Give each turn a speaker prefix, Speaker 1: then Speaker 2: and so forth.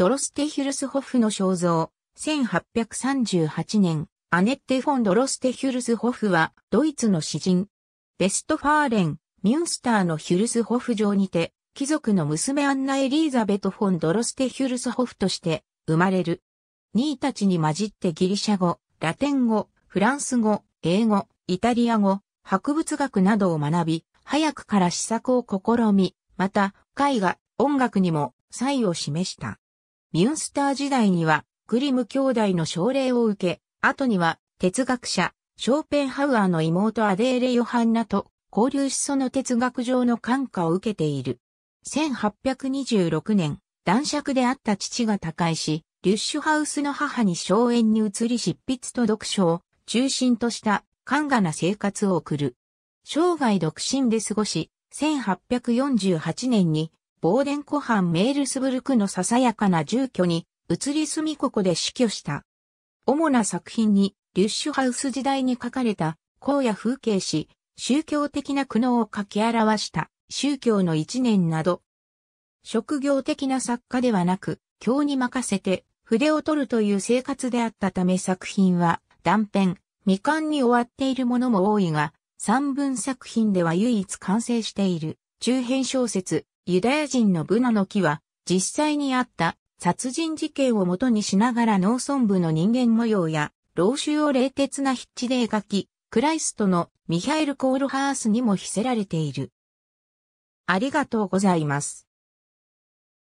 Speaker 1: ドロ
Speaker 2: ステ・ヒュルスホフの肖像、1838年、アネッテ・フォン・ドロステ・ヒュルスホフは、ドイツの詩人。ベストファーレン、ミュンスターのヒュルスホフ城にて、貴族の娘アンナ・エリーザベト・フォン・ドロステ・ヒュルスホフとして、生まれる。兄たちに混じってギリシャ語、ラテン語、フランス語、英語、イタリア語、博物学などを学び、早くから試作を試み、また、絵画、音楽にも才を示した。ミュンスター時代には、グリム兄弟の奨励を受け、後には、哲学者、ショーペンハウアーの妹アデーレ・ヨハンナと交流しその哲学上の感化を受けている。1826年、男爵であった父が他界し、リュッシュハウスの母に荘園に移り執筆と読書を中心とした感和な生活を送る。生涯独身で過ごし、1848年にボーデン湖畔メールスブルクのささやかな住居に移り住みここで死去した。主な作品に、リュッシュハウス時代に書かれた、荒野風景史、宗教的な苦悩を書き表した、宗教の一年など、職業的な作家ではなく、教に任せて筆を取るという生活であったため作品は断片、未完に終わっているものも多いが、三文作品では唯一完成している中編小説、ユダヤ人のブナの木は、実際にあった殺人事件をもとにしながら農村部の人間模様や、老衆を冷徹な筆致で描き、クライストのミハエル・コールハースにも秘せられている。
Speaker 1: ありがとうございます。